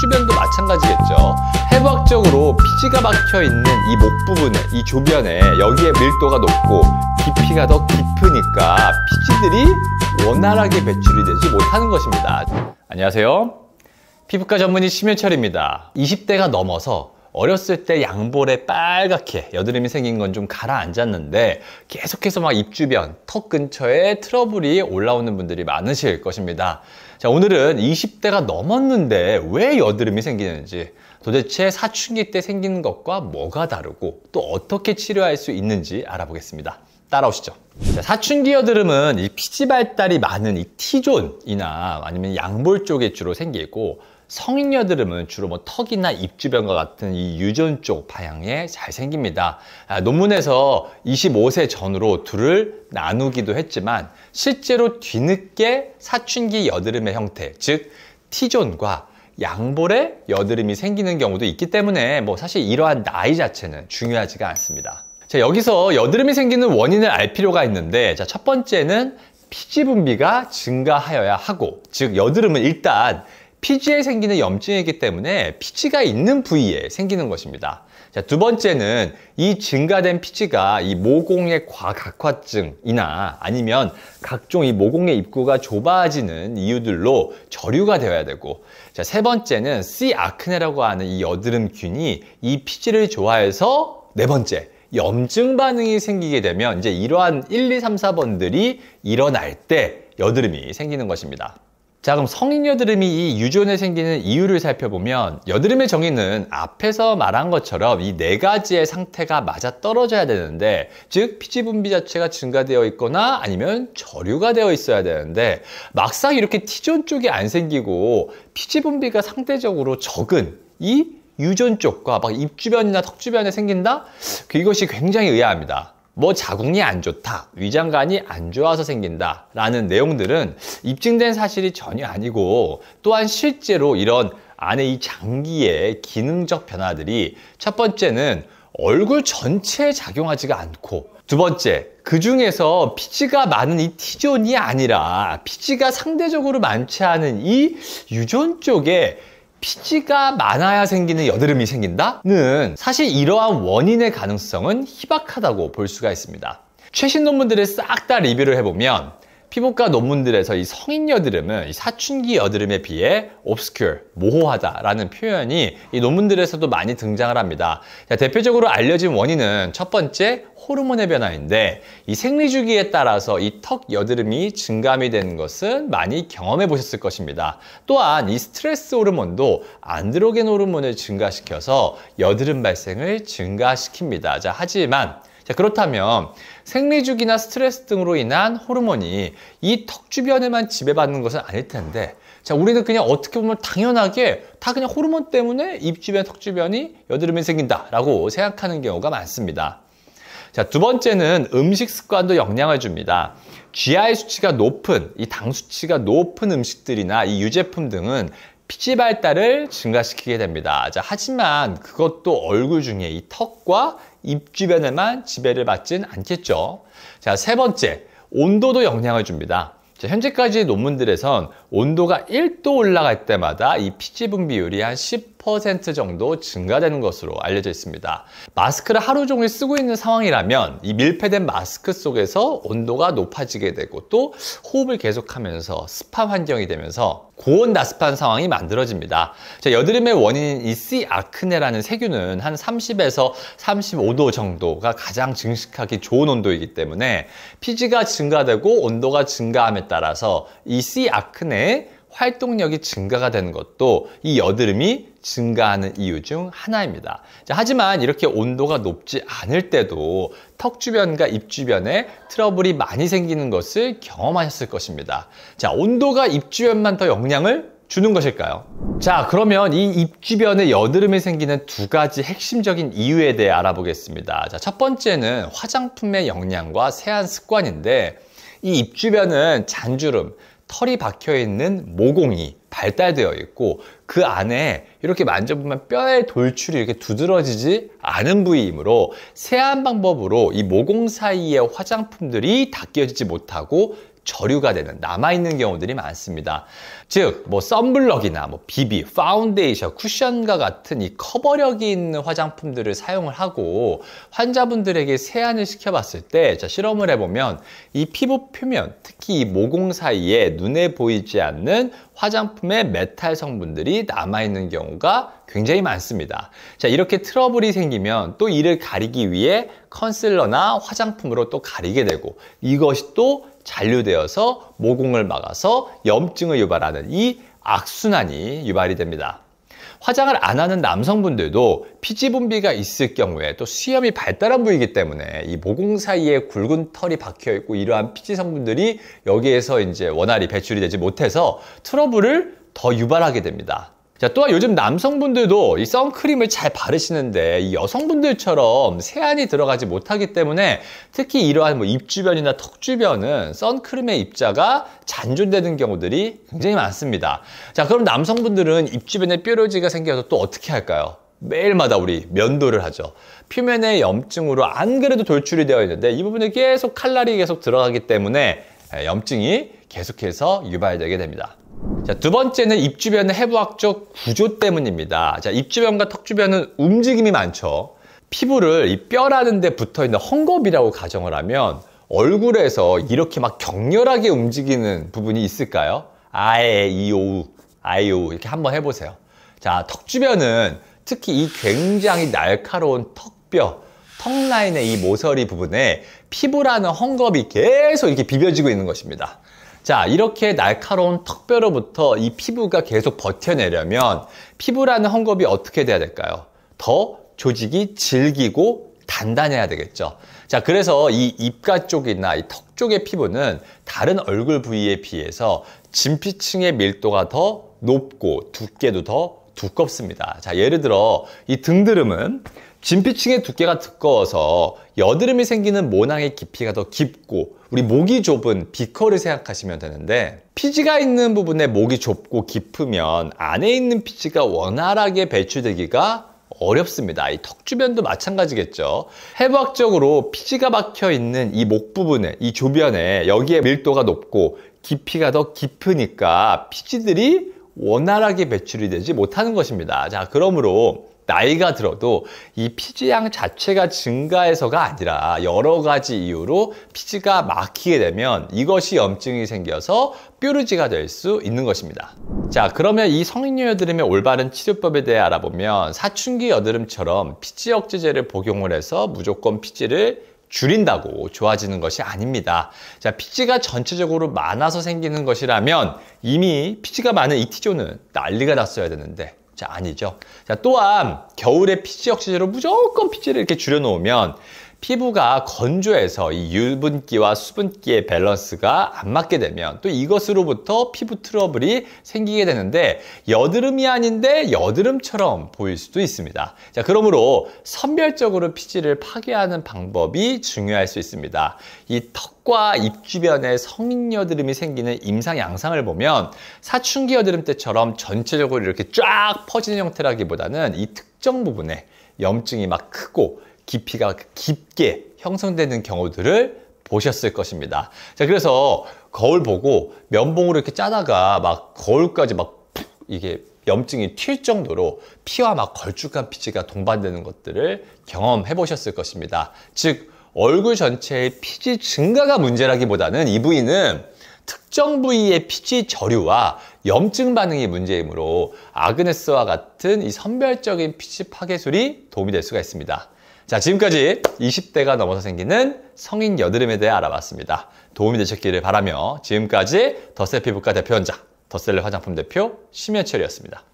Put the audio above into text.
주변도 마찬가지겠죠. 해부학적으로 피지가 박혀 있는 이 목 부분에, 이주변에 여기에 밀도가 높고 깊이가 더 깊으니까 피지들이 원활하게 배출이 되지 못하는 것입니다. 안녕하세요. 피부과 전문의 심현철입니다. 20대가 넘어서 어렸을 때 양볼에 빨갛게 여드름이 생긴 건 좀 가라앉았는데 계속해서 막 입 주변, 턱 근처에 트러블이 올라오는 분들이 많으실 것입니다. 자, 오늘은 20대가 넘었는데 왜 여드름이 생기는지 도대체 사춘기 때 생기는 것과 뭐가 다르고 또 어떻게 치료할 수 있는지 알아보겠습니다. 따라오시죠. 자, 사춘기 여드름은 이 피지 발달이 많은 이 T존이나 아니면 양볼 쪽에 주로 생기고 성인 여드름은 주로 뭐 턱이나 입 주변과 같은 이 유전 쪽 방향에 잘 생깁니다. 아, 논문에서 25세 전후로 둘을 나누기도 했지만 실제로 뒤늦게 사춘기 여드름의 형태, 즉 T존과 양볼에 여드름이 생기는 경우도 있기 때문에 뭐 사실 이러한 나이 자체는 중요하지가 않습니다. 자, 여기서 여드름이 생기는 원인을 알 필요가 있는데 자, 첫 번째는 피지 분비가 증가하여야 하고 즉 여드름은 일단 피지에 생기는 염증이기 때문에 피지가 있는 부위에 생기는 것입니다. 자, 두 번째는 이 증가된 피지가 이 모공의 과각화증이나 아니면 각종 이 모공의 입구가 좁아지는 이유들로 저류가 되어야 되고 자, 세 번째는 C 아크네라고 하는 이 여드름균이 이 피지를 좋아해서 네 번째 염증 반응이 생기게 되면 이제 이러한 1, 2, 3, 4번들이 일어날 때 여드름이 생기는 것입니다. 자 그럼 성인 여드름이 이 유전에 생기는 이유를 살펴보면 여드름의 정의는 앞에서 말한 것처럼 이 네 가지의 상태가 맞아 떨어져야 되는데 즉 피지 분비 자체가 증가되어 있거나 아니면 저류가 되어 있어야 되는데 막상 이렇게 T존 쪽이 안 생기고 피지 분비가 상대적으로 적은 이 유전 쪽과 막 입 주변이나 턱 주변에 생긴다? 이것이 굉장히 의아합니다. 뭐 자궁이 안 좋다, 위장관이 안 좋아서 생긴다 라는 내용들은 입증된 사실이 전혀 아니고 또한 실제로 이런 안에 이 장기의 기능적 변화들이 첫 번째는 얼굴 전체에 작용하지가 않고 두 번째, 그 중에서 피지가 많은 이 T존이 아니라 피지가 상대적으로 많지 않은 이 유존 쪽에 피지가 많아야 생기는 여드름이 생긴다? 는 사실 이러한 원인의 가능성은 희박하다고 볼 수가 있습니다. 최신 논문들을 싹 다 리뷰를 해보면 피부과 논문들에서 이 성인 여드름은 이 사춘기 여드름에 비해 obscure, 모호하다라는 표현이 이 논문들에서도 많이 등장을 합니다. 자, 대표적으로 알려진 원인은 첫 번째 호르몬의 변화인데 이 생리 주기에 따라서 이 턱 여드름이 증감이 되는 것은 많이 경험해 보셨을 것입니다. 또한 이 스트레스 호르몬도 안드로겐 호르몬을 증가시켜서 여드름 발생을 증가시킵니다. 자, 하지만 자, 그렇다면 생리주기나 스트레스 등으로 인한 호르몬이 이 턱 주변에만 지배받는 것은 아닐 텐데 자, 우리는 그냥 어떻게 보면 당연하게 다 그냥 호르몬 때문에 입 주변, 턱 주변이 여드름이 생긴다라고 생각하는 경우가 많습니다. 자, 두 번째는 음식 습관도 영향을 줍니다. GI 수치가 높은, 이 당 수치가 높은 음식들이나 이 유제품 등은 피지 발달을 증가시키게 됩니다. 자, 하지만 그것도 얼굴 중에 이 턱과 입 주변에만 지배를 받진 않겠죠. 자, 세 번째, 온도도 영향을 줍니다. 자, 현재까지 논문들에선 온도가 1도 올라갈 때마다 이 피지 분비율이 한 10% 정도 증가되는 것으로 알려져 있습니다. 마스크를 하루 종일 쓰고 있는 상황이라면 이 밀폐된 마스크 속에서 온도가 높아지게 되고 또 호흡을 계속하면서 습한 환경이 되면서 고온 나습한 상황이 만들어집니다. 자, 여드름의 원인인 이 C 아크네라는 세균은 한 30에서 35도 정도가 가장 증식하기 좋은 온도이기 때문에 피지가 증가되고 온도가 증가함에 따라서 이 C 아크네 활동력이 증가가 되는 것도 이 여드름이 증가하는 이유 중 하나입니다. 하지만 이렇게 온도가 높지 않을 때도 턱 주변과 입 주변에 트러블이 많이 생기는 것을 경험하셨을 것입니다. 자, 온도가 입 주변만 더 영향을 주는 것일까요? 자, 그러면 이 입 주변에 여드름이 생기는 두 가지 핵심적인 이유에 대해 알아보겠습니다. 자, 첫 번째는 화장품의 영향과 세안 습관인데 이 입 주변은 잔주름, 털이 박혀 있는 모공이 발달되어 있고 그 안에 이렇게 만져보면 뼈의 돌출이 이렇게 두드러지지 않은 부위이므로 세안 방법으로 이 모공 사이의 화장품들이 닦여지지 못하고 저류가 되는 남아있는 경우들이 많습니다. 즉, 뭐 썬블럭이나 뭐 비비, 파운데이션, 쿠션과 같은 이 커버력이 있는 화장품들을 사용을 하고 환자분들에게 세안을 시켜봤을 때 자, 실험을 해보면 이 피부 표면, 특히 이 모공 사이에 눈에 보이지 않는 화장품의 메탈 성분들이 남아있는 경우가 굉장히 많습니다. 자, 이렇게 트러블이 생기면 또 이를 가리기 위해 컨실러나 화장품으로 또 가리게 되고 이것이 또 잔류되어서 모공을 막아서 염증을 유발하는 이 악순환이 유발이 됩니다. 화장을 안 하는 남성분들도 피지 분비가 있을 경우에 또 수염이 발달한 부위이기 때문에 이 모공 사이에 굵은 털이 박혀 있고 이러한 피지 성분들이 여기에서 이제 원활히 배출이 되지 못해서 트러블을 더 유발하게 됩니다. 자, 또한 요즘 남성분들도 이 선크림을 잘 바르시는데 이 여성분들처럼 세안이 들어가지 못하기 때문에 특히 이러한 뭐 입 주변이나 턱 주변은 선크림의 입자가 잔존되는 경우들이 굉장히 많습니다. 자, 그럼 남성분들은 입 주변에 뾰루지가 생겨서 또 어떻게 할까요? 매일마다 우리 면도를 하죠. 표면에 염증으로 안 그래도 돌출이 되어 있는데 이 부분에 계속 칼날이 계속 들어가기 때문에 예, 염증이 계속해서 유발되게 됩니다. 자, 두 번째는 입 주변의 해부학적 구조 때문입니다. 자, 입 주변과 턱 주변은 움직임이 많죠. 피부를 이 뼈라는 데 붙어 있는 헝겊이라고 가정을 하면 얼굴에서 이렇게 막 격렬하게 움직이는 부분이 있을까요? 아에 이오우 아이오우 이렇게 한번 해보세요. 자, 턱 주변은 특히 이 굉장히 날카로운 턱뼈, 턱 라인의 이 모서리 부분에 피부라는 헝겊이 계속 이렇게 비벼지고 있는 것입니다. 자, 이렇게 날카로운 턱뼈로부터 이 피부가 계속 버텨내려면 피부라는 헝겊이 어떻게 돼야 될까요? 더 조직이 질기고 단단해야 되겠죠. 자, 그래서 이 입가 쪽이나 이 턱 쪽의 피부는 다른 얼굴 부위에 비해서 진피층의 밀도가 더 높고 두께도 더 두껍습니다. 자, 예를 들어 이 등드름은 진피층의 두께가 두꺼워서 여드름이 생기는 모낭의 깊이가 더 깊고 우리 목이 좁은 비커를 생각하시면 되는데 피지가 있는 부분에 목이 좁고 깊으면 안에 있는 피지가 원활하게 배출되기가 어렵습니다. 이 턱 주변도 마찬가지겠죠. 해부학적으로 피지가 박혀 있는 이 목 부분에, 이주변에 여기에 밀도가 높고 깊이가 더 깊으니까 피지들이 원활하게 배출이 되지 못하는 것입니다. 자, 그러므로 나이가 들어도 이 피지양 자체가 증가해서가 아니라 여러 가지 이유로 피지가 막히게 되면 이것이 염증이 생겨서 뾰루지가 될 수 있는 것입니다. 자, 그러면 이성인 여드름의 올바른 치료법에 대해 알아보면 사춘기 여드름처럼 피지 억제제를 복용을 해서 무조건 피지를 줄인다고 좋아지는 것이 아닙니다. 자, 피지가 전체적으로 많아서 생기는 것이라면 이미 피지가 많은 이티존은 난리가 났어야 되는데 자, 아니죠. 자, 또한 겨울에 피지 억제제로 무조건 피지를 이렇게 줄여놓으면 피부가 건조해서 이 유분기와 수분기의 밸런스가 안 맞게 되면 또 이것으로부터 피부 트러블이 생기게 되는데 여드름이 아닌데 여드름처럼 보일 수도 있습니다. 자, 그러므로 선별적으로 피지를 파괴하는 방법이 중요할 수 있습니다. 이 턱과 입 주변에 성인 여드름이 생기는 임상 양상을 보면 사춘기 여드름 때처럼 전체적으로 이렇게 쫙 퍼지는 형태라기보다는 이 특정 부분에 염증이 막 크고 깊이가 깊게 형성되는 경우들을 보셨을 것입니다. 자, 그래서 거울 보고 면봉으로 이렇게 짜다가 막 거울까지 막 이게 염증이 튈 정도로 피와 막 걸쭉한 피지가 동반되는 것들을 경험해 보셨을 것입니다. 즉, 얼굴 전체의 피지 증가가 문제라기보다는 이 부위는 특정 부위의 피지 저류와 염증 반응이 문제이므로 아그네스와 같은 이 선별적인 피지 파괴술이 도움이 될 수가 있습니다. 자, 지금까지 20대가 넘어서 생기는 성인 여드름에 대해 알아봤습니다. 도움이 되셨기를 바라며 지금까지 더셀 피부과 대표원장, 더셀 화장품 대표 심현철이었습니다.